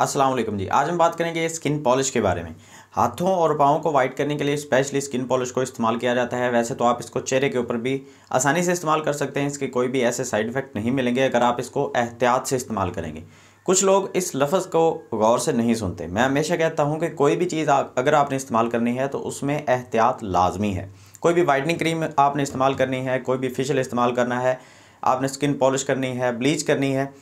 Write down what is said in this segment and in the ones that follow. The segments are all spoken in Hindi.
अस्सलाम वालेकुम जी आज हम बात करेंगे स्किन पॉलिश के बारे में हाथों और पाँव को वाइट करने के लिए स्पेशली स्किन पॉलिश को इस्तेमाल किया जाता है वैसे तो आप इसको चेहरे के ऊपर भी आसानी से इस्तेमाल कर सकते हैं इसके कोई भी ऐसे साइड इफ़ेक्ट नहीं मिलेंगे अगर आप इसको एहतियात से इस्तेमाल करेंगे कुछ लोग इस लफ्ज़ को गौर से नहीं सुनते मैं हमेशा कहता हूँ कि कोई भी चीज़ अगर आपने इस्तेमाल करनी है तो उसमें एहतियात लाजमी है कोई भी वाइटनिंग क्रीम आपने इस्तेमाल करनी है कोई भी फेशियल इस्तेमाल करना है आपने स्किन पॉलिश करनी है ब्लीच करनी है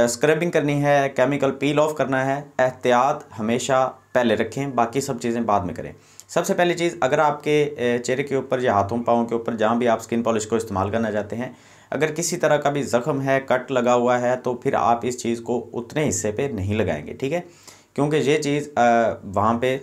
स्क्रबिंग करनी है केमिकल पील ऑफ करना है एहतियात हमेशा पहले रखें बाकी सब चीज़ें बाद में करें सबसे पहली चीज़ अगर आपके चेहरे के ऊपर या हाथों पाँव के ऊपर जहाँ भी आप स्किन पॉलिश को इस्तेमाल करना चाहते हैं अगर किसी तरह का भी ज़ख्म है कट लगा हुआ है तो फिर आप इस चीज़ को उतने हिस्से पे नहीं लगाएंगे ठीक है क्योंकि ये चीज़ वहाँ पे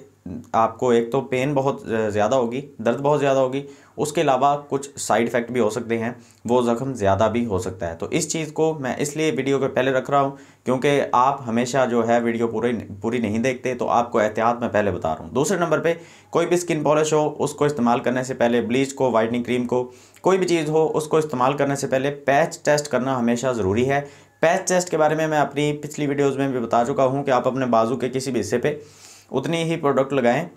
आपको एक तो पेन बहुत ज़्यादा होगी दर्द बहुत ज़्यादा होगी उसके अलावा कुछ साइड इफ़ेक्ट भी हो सकते हैं वो ज़ख्म ज़्यादा भी हो सकता है तो इस चीज़ को मैं इसलिए वीडियो के पहले रख रहा हूँ क्योंकि आप हमेशा जो है वीडियो पूरी पूरी नहीं देखते तो आपको एहतियात मैं पहले बता रहा हूँ दूसरे नंबर पर कोई भी स्किन पॉलिश हो उसको इस्तेमाल करने से पहले ब्लीच को वाइटनिंग क्रीम को कोई भी चीज़ हो उसको इस्तेमाल करने से पहले पैच टेस्ट करना हमेशा ज़रूरी है पैच टेस्ट के बारे में मैं अपनी पिछली वीडियोस में भी बता चुका हूँ कि आप अपने बाजू के किसी भी हिस्से पे उतनी ही प्रोडक्ट लगाएं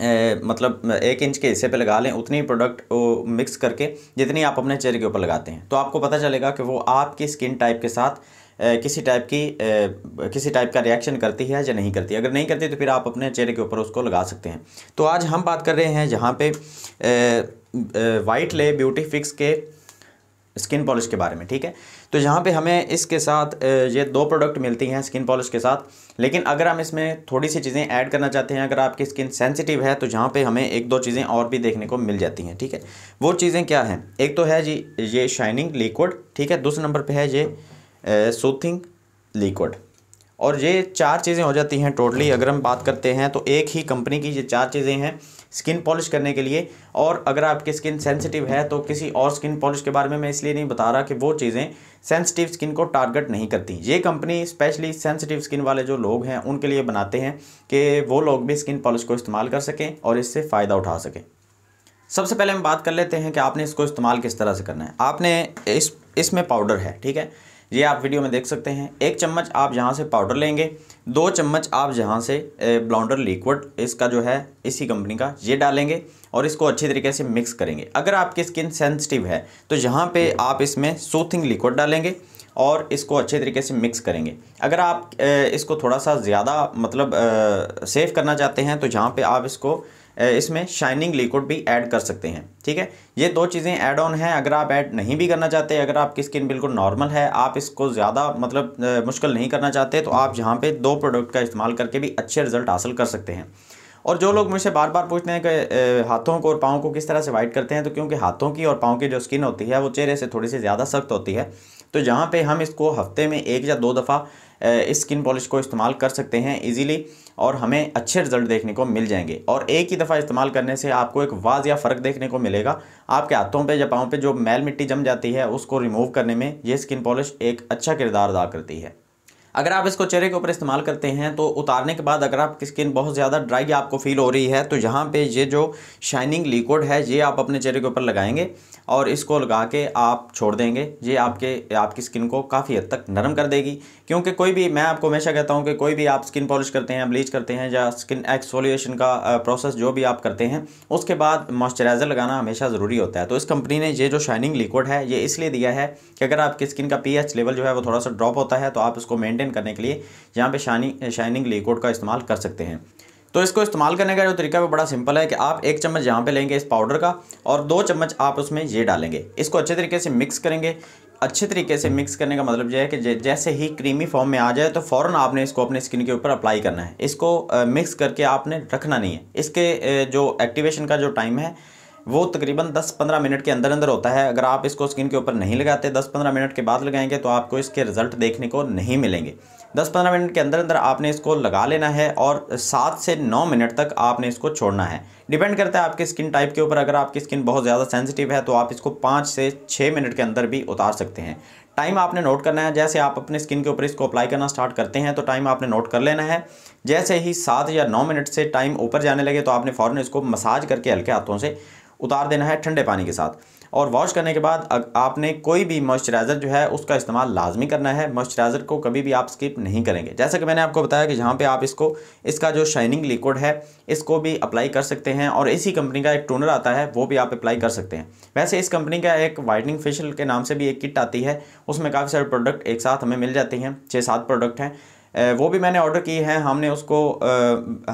ए, मतलब एक इंच के हिस्से पे लगा लें उतनी प्रोडक्ट मिक्स करके जितनी आप अपने चेहरे के ऊपर लगाते हैं तो आपको पता चलेगा कि वो आपकी स्किन टाइप के साथ ए, किसी टाइप की ए, किसी टाइप का रिएक्शन करती है या नहीं करती अगर नहीं करती तो फिर आप अपने चेहरे के ऊपर उसको लगा सकते हैं तो आज हम बात कर रहे हैं जहाँ पे वाइट ले ब्यूटी फिक्स के स्किन पॉलिश के बारे में ठीक है तो यहाँ पे हमें इसके साथ ये दो प्रोडक्ट मिलती हैं स्किन पॉलिश के साथ लेकिन अगर हम इसमें थोड़ी सी चीज़ें ऐड करना चाहते हैं अगर आपकी स्किन सेंसिटिव है तो यहाँ पे हमें एक दो चीज़ें और भी देखने को मिल जाती हैं ठीक है वो चीज़ें क्या हैं एक तो है जी ये शाइनिंग लिक्विड ठीक है दूसरे नंबर पर है ये सूथिंग लिक्विड और ये चार चीज़ें हो जाती हैं टोटली अगर हम बात करते हैं तो एक ही कंपनी की ये चार चीज़ें हैं स्किन पॉलिश करने के लिए और अगर आपकी स्किन सेंसिटिव है तो किसी और स्किन पॉलिश के बारे में मैं इसलिए नहीं बता रहा कि वो चीज़ें सेंसिटिव स्किन को टारगेट नहीं करती ये कंपनी स्पेशली सेंसिटिव स्किन वाले जो लोग हैं उनके लिए बनाते हैं कि वो लोग भी स्किन पॉलिश को इस्तेमाल कर सकें और इससे फ़ायदा उठा सकें सबसे पहले हम बात कर लेते हैं कि आपने इसको इस्तेमाल किस तरह से करना है आपने इस इसमें पाउडर है ठीक है ये आप वीडियो में देख सकते हैं एक चम्मच आप जहाँ से पाउडर लेंगे दो चम्मच आप जहाँ से ब्लाउंडर लिक्विड इसका जो है इसी कंपनी का ये डालेंगे और इसको अच्छी तरीके से मिक्स करेंगे अगर आपकी स्किन सेंसिटिव है तो यहाँ पे आप इसमें सूथिंग लिक्विड डालेंगे और इसको अच्छे तरीके से मिक्स करेंगे अगर आप इसको थोड़ा सा ज़्यादा मतलब सेव करना चाहते हैं तो जहाँ पे आप इसको इसमें शाइनिंग लिक्विड भी ऐड कर सकते हैं ठीक है ये दो चीज़ें ऐड ऑन हैं अगर आप ऐड नहीं भी करना चाहते अगर आपकी स्किन बिल्कुल नॉर्मल है आप इसको ज़्यादा मतलब मुश्किल नहीं करना चाहते तो आप जहाँ पे दो प्रोडक्ट का इस्तेमाल करके भी अच्छे रिजल्ट हासिल कर सकते हैं और जो लोग मुझसे बार बार पूछते हैं कि हाथों को और पाँव को किस तरह से वाइट करते हैं तो क्योंकि हाथों की और पाँव की जो स्किन होती है वो चेहरे से थोड़ी सी ज़्यादा सख्त होती है तो जहाँ पे हम इसको हफ्ते में एक या दो दफ़ा इस स्किन पॉलिश को इस्तेमाल कर सकते हैं इजीली और हमें अच्छे रिजल्ट देखने को मिल जाएंगे और एक ही दफ़ा इस्तेमाल करने से आपको एक वाज या फ़र्क देखने को मिलेगा आपके हाथों पे या पाँव पे जो मैल मिट्टी जम जाती है उसको रिमूव करने में ये स्किन पॉलिश एक अच्छा किरदार अदा करती है अगर आप इसको चेहरे के ऊपर इस्तेमाल करते हैं तो उतारने के बाद अगर आपकी स्किन बहुत ज़्यादा ड्राई आपको फील हो रही है तो यहाँ पे ये जो शाइनिंग लिक्विड है ये आप अपने चेहरे के ऊपर लगाएंगे और इसको लगा के आप छोड़ देंगे ये आपके आपकी स्किन को काफ़ी हद तक नरम कर देगी क्योंकि कोई भी मैं आपको हमेशा कहता हूँ कि कोई भी आप स्किन पॉलिश करते हैं ब्लीच करते हैं या स्किन एक्सफोलिएशन का प्रोसेस जो भी आप करते हैं उसके बाद मॉइस्चराइज़र लगाना हमेशा ज़रूरी होता है तो इस कंपनी ने ये जो शाइनिंग लिक्विड है ये इसलिए दिया है कि अगर आपकी स्किन का पी लेवल जो है वो थोड़ा सा ड्रॉप होता है तो आप इसको मेनटेन मेंटेन करने के लिए यहाँ पे शाइनिंग शाइनिंग लिक्विड का इस्तेमाल कर सकते हैं तो इसको इस्तेमाल करने का जो तरीका है वो बड़ा सिंपल है कि आप एक चम्मच यहाँ पे लेंगे इस पाउडर का और दो चम्मच आप उसमें ये डालेंगे इसको अच्छे तरीके से मिक्स करेंगे अच्छे तरीके से मिक्स करने का मतलब यह है कि जैसे ही क्रीमी फॉर्म में आ जाए तो फ़ौरन आपने इसको अपने स्किन के ऊपर अप्लाई करना है इसको मिक्स करके आपने रखना नहीं है इसके जो एक्टिवेशन का जो टाइम है वो तकरीबन 10-15 मिनट के अंदर अंदर होता है अगर आप इसको स्किन के ऊपर नहीं लगाते 10-15 मिनट के बाद लगाएंगे तो आपको इसके रिज़ल्ट देखने को नहीं मिलेंगे 10-15 मिनट के अंदर अंदर आपने इसको लगा लेना है और सात से नौ मिनट तक आपने इसको छोड़ना है डिपेंड करता है आपके स्किन टाइप के ऊपर अगर आपकी स्किन बहुत ज़्यादा सेंसिटिव है तो आप इसको पाँच से छः मिनट के अंदर भी उतार सकते हैं टाइम आपने नोट करना है जैसे आप अपने स्किन के ऊपर इसको अप्लाई करना स्टार्ट करते हैं तो टाइम आपने नोट कर लेना है जैसे ही सात या नौ मिनट से टाइम ऊपर जाने लगे तो आपने फ़ौरन इसको मसाज करके हल्के हाथों से उतार देना है ठंडे पानी के साथ और वॉश करने के बाद आपने कोई भी मॉइस्चराइज़र जो है उसका इस्तेमाल लाजमी करना है मॉइस्चराइज़र को कभी भी आप स्किप नहीं करेंगे जैसा कि मैंने आपको बताया कि जहाँ पे आप इसको इसका जो शाइनिंग लिक्विड है इसको भी अप्लाई कर सकते हैं और इसी कंपनी का एक टोनर आता है वो भी आप अप्लाई कर सकते हैं वैसे इस कंपनी का एक वाइटनिंग फेशियल के नाम से भी एक किट आती है उसमें काफ़ी सारे प्रोडक्ट एक साथ हमें मिल जाते हैं छः सात प्रोडक्ट हैं वो भी मैंने ऑर्डर की है हमने उसको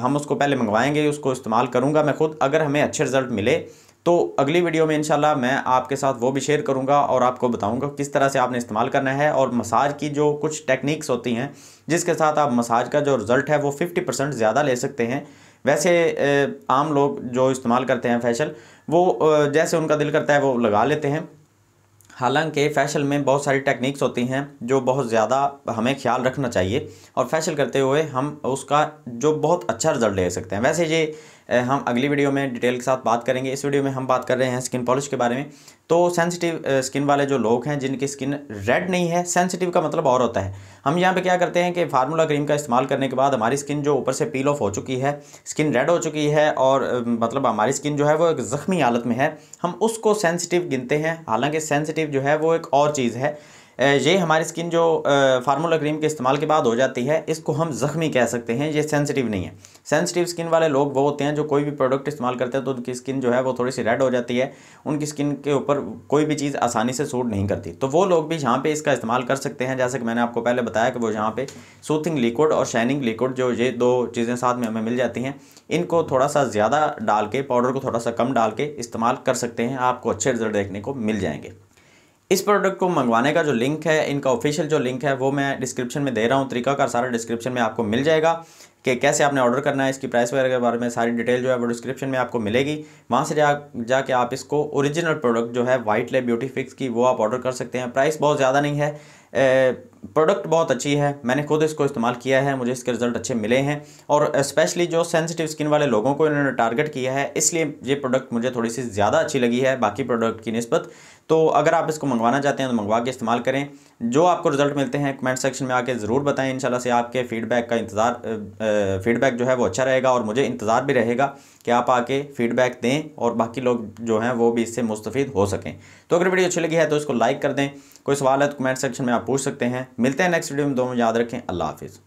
हम उसको पहले मंगवाएंगे उसको इस्तेमाल करूँगा मैं खुद अगर हमें अच्छे रिजल्ट मिले तो अगली वीडियो में इंशाल्लाह मैं आपके साथ वो भी शेयर करूँगा और आपको बताऊँगा किस तरह से आपने इस्तेमाल करना है और मसाज की जो कुछ टेक्निक्स होती हैं जिसके साथ आप मसाज का जो रिज़ल्ट है वो फिफ्टी परसेंट ज़्यादा ले सकते हैं वैसे आम लोग जो इस्तेमाल करते हैं फैशल वो जैसे उनका दिल करता है वो लगा लेते हैं हालांकि फैशल में बहुत सारी टेक्निक्स होती हैं जो बहुत ज़्यादा हमें ख्याल रखना चाहिए और फैशल करते हुए हम उसका जो बहुत अच्छा रिजल्ट ले सकते हैं वैसे ये हम अगली वीडियो में डिटेल के साथ बात करेंगे इस वीडियो में हम बात कर रहे हैं स्किन पॉलिश के बारे में तो सेंसिटिव स्किन वाले जो लोग हैं जिनकी स्किन रेड नहीं है सेंसिटिव का मतलब और होता है हम यहाँ पे क्या करते हैं कि फार्मूला क्रीम का इस्तेमाल करने के बाद हमारी स्किन जो ऊपर से पील ऑफ हो चुकी है स्किन रेड हो चुकी है और मतलब हमारी स्किन जो है वो एक ज़ख्मी हालत में है हम उसको सेंसिटिव गिनते हैं हालांकि सेंसिटिव जो है वो एक और चीज़ है ये हमारी स्किन जो फार्मूला क्रीम के इस्तेमाल के बाद हो जाती है इसको हम ज़ख्मी कह सकते हैं ये सेंसिटिव नहीं है सेंसिटिव स्किन वाले लोग वो होते हैं जो कोई भी प्रोडक्ट इस्तेमाल करते हैं तो उनकी स्किन जो है वो थोड़ी सी रेड हो जाती है उनकी स्किन के ऊपर कोई भी चीज़ आसानी से सूट नहीं करती तो वो लोग भी यहाँ पर इसका इस्तेमाल कर सकते हैं जैसे कि मैंने आपको पहले बताया कि वो यहाँ पर सूथिंग लिक्विड और शाइनिंग लिक्विड जो ये दो चीज़ें साथ में हमें मिल जाती हैं इनको थोड़ा सा ज़्यादा डाल के पाउडर को थोड़ा सा कम डाल के इस्तेमाल कर सकते हैं आपको अच्छे रिजल्ट देखने को मिल जाएंगे इस प्रोडक्ट को मंगवाने का जो लिंक है इनका ऑफिशियल जो लिंक है वो मैं डिस्क्रिप्शन में दे रहा हूँ तरीका का सारा डिस्क्रिप्शन में आपको मिल जाएगा कि कैसे आपने ऑर्डर करना है इसकी प्राइस वगैरह के बारे में सारी डिटेल जो है वो डिस्क्रिप्शन में आपको मिलेगी वहाँ से जा जाके आप इसको ओरिजिनल प्रोडक्ट जो है वाइट ले ब्यूटी फिक्स की वो आप ऑर्डर कर सकते हैं प्राइस बहुत ज़्यादा नहीं है प्रोडक्ट बहुत अच्छी है मैंने खुद इसको इस्तेमाल किया है मुझे इसके रिज़ल्ट अच्छे मिले हैं और स्पेशली जो सेंसिटिव स्किन वाले लोगों को इन्होंने टारगेट किया है इसलिए ये प्रोडक्ट मुझे थोड़ी सी ज़्यादा अच्छी लगी है बाकी प्रोडक्ट की नस्बत तो अगर आप इसको मंगवाना चाहते हैं तो मंगवा के इस्तेमाल करें जो आपको रिजल्ट मिलते हैं कमेंट सेक्शन में आके ज़रूर बताएं इंशाल्लाह से आपके फीडबैक का इंतज़ार फीडबैक जो है वो अच्छा रहेगा और मुझे इंतज़ार भी रहेगा कि आप आके फीडबैक दें और बाकी लोग जो हैं वो भी इससे मुस्तफ़ हो सकें तो अगर वीडियो अच्छी लगी है तो इसको लाइक कर दें कोई सवाल है तो कमेंट सेक्शन में आप पूछ सकते हैं मिलते हैं नेक्स्ट वीडियो में दो याद रखें अल्लाह हाफिज़